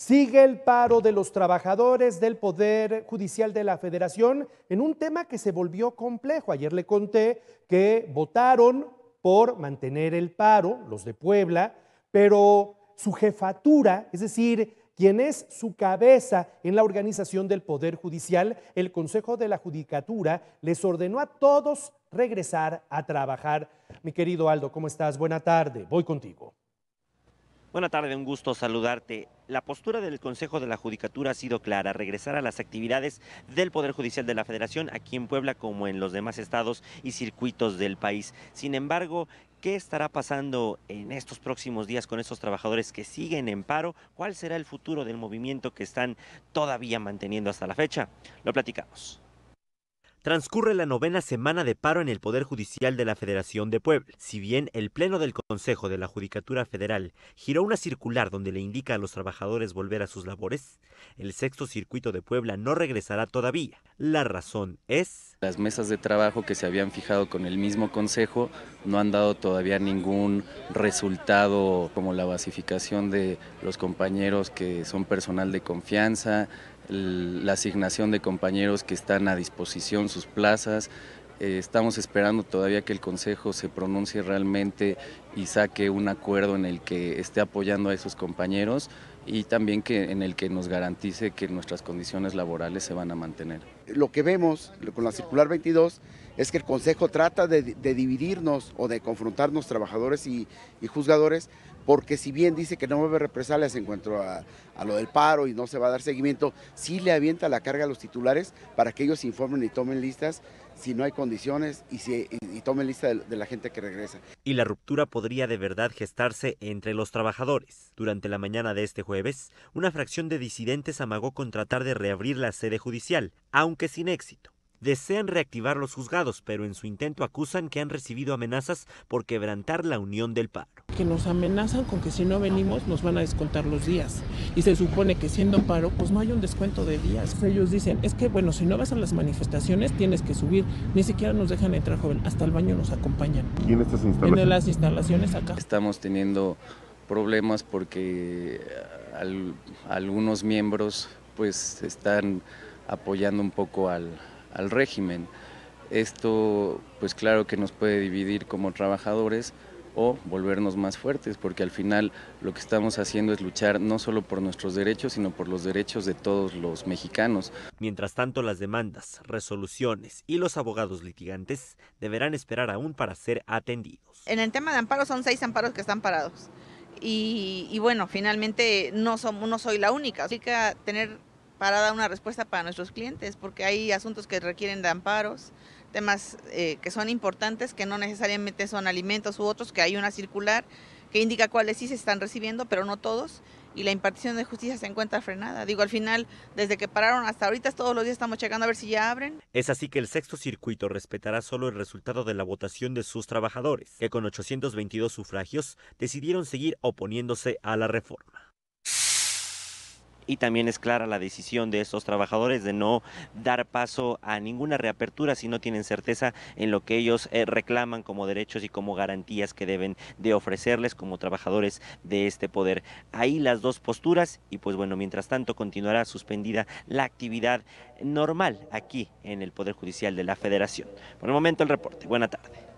Sigue el paro de los trabajadores del Poder Judicial de la Federación en un tema que se volvió complejo. Ayer le conté que votaron por mantener el paro, los de Puebla, pero su jefatura, es decir, quien es su cabeza en la organización del Poder Judicial, el Consejo de la Judicatura, les ordenó a todos regresar a trabajar. Mi querido Aldo, ¿cómo estás? Buena tarde, voy contigo. Buena tarde, un gusto saludarte la postura del Consejo de la Judicatura ha sido clara, regresar a las actividades del Poder Judicial de la Federación aquí en Puebla como en los demás estados y circuitos del país. Sin embargo, ¿Qué estará pasando en estos próximos días con estos trabajadores que siguen en paro? ¿Cuál será el futuro del movimiento que están todavía manteniendo hasta la fecha? Lo platicamos transcurre la novena semana de paro en el Poder Judicial de la Federación de Puebla. Si bien el Pleno del Consejo de la Judicatura Federal giró una circular donde le indica a los trabajadores volver a sus labores, el sexto circuito de Puebla no regresará todavía. La razón es... Las mesas de trabajo que se habían fijado con el mismo Consejo no han dado todavía ningún resultado como la basificación de los compañeros que son personal de confianza, la asignación de compañeros que están a disposición, sus plazas. Eh, estamos esperando todavía que el Consejo se pronuncie realmente y saque un acuerdo en el que esté apoyando a esos compañeros y también que, en el que nos garantice que nuestras condiciones laborales se van a mantener. Lo que vemos con la circular 22 es que el Consejo trata de, dividirnos o de confrontarnos trabajadores y, juzgadores porque si bien dice que no va a haber represalias en cuanto a, lo del paro y no se va a dar seguimiento, sí le avienta la carga a los titulares para que ellos informen y tomen listas si no hay condiciones y, si, tomen lista de, la gente que regresa. Y la ruptura podría de verdad gestarse entre los trabajadores. Durante la mañana de este jueves, una fracción de disidentes amagó con tratar de reabrir la sede judicial, aunque sin éxito. Desean reactivar los juzgados, pero en su intento acusan que han recibido amenazas por quebrantar la unión del par nos amenazan con que si no venimos nos van a descontar los días. Y se supone que siendo paro, pues no hay un descuento de días. Ellos dicen, es que bueno, si no vas a las manifestaciones tienes que subir. Ni siquiera nos dejan entrar, joven, hasta el baño nos acompañan. ¿Y en estas instalaciones? En las instalaciones acá. Estamos teniendo problemas porque eh, algunos miembros pues están apoyando un poco al, al régimen. Esto, pues claro que nos puede dividir como trabajadores, o volvernos más fuertes, porque al final lo que estamos haciendo es luchar no solo por nuestros derechos, sino por los derechos de todos los mexicanos. Mientras tanto, las demandas, resoluciones y los abogados litigantes deberán esperar aún para ser atendidos. En el tema de amparos son seis amparos que están parados. Y, bueno, finalmente no, no soy la única. Así que tener para dar una respuesta para nuestros clientes, porque hay asuntos que requieren de amparos, temas eh, que son importantes, que no necesariamente son alimentos u otros, que hay una circular que indica cuáles sí se están recibiendo, pero no todos, y la impartición de justicia se encuentra frenada. Digo, al final, desde que pararon hasta ahorita, todos los días estamos checando a ver si ya abren. Es así que el sexto circuito respetará solo el resultado de la votación de sus trabajadores, que con 822 sufragios decidieron seguir oponiéndose a la reforma y también es clara la decisión de estos trabajadores de no dar paso a ninguna reapertura si no tienen certeza en lo que ellos eh, reclaman como derechos y como garantías que deben de ofrecerles como trabajadores de este poder. Ahí las dos posturas y pues bueno, mientras tanto continuará suspendida la actividad normal aquí en el Poder Judicial de la Federación. Por el momento el reporte. Buena tarde.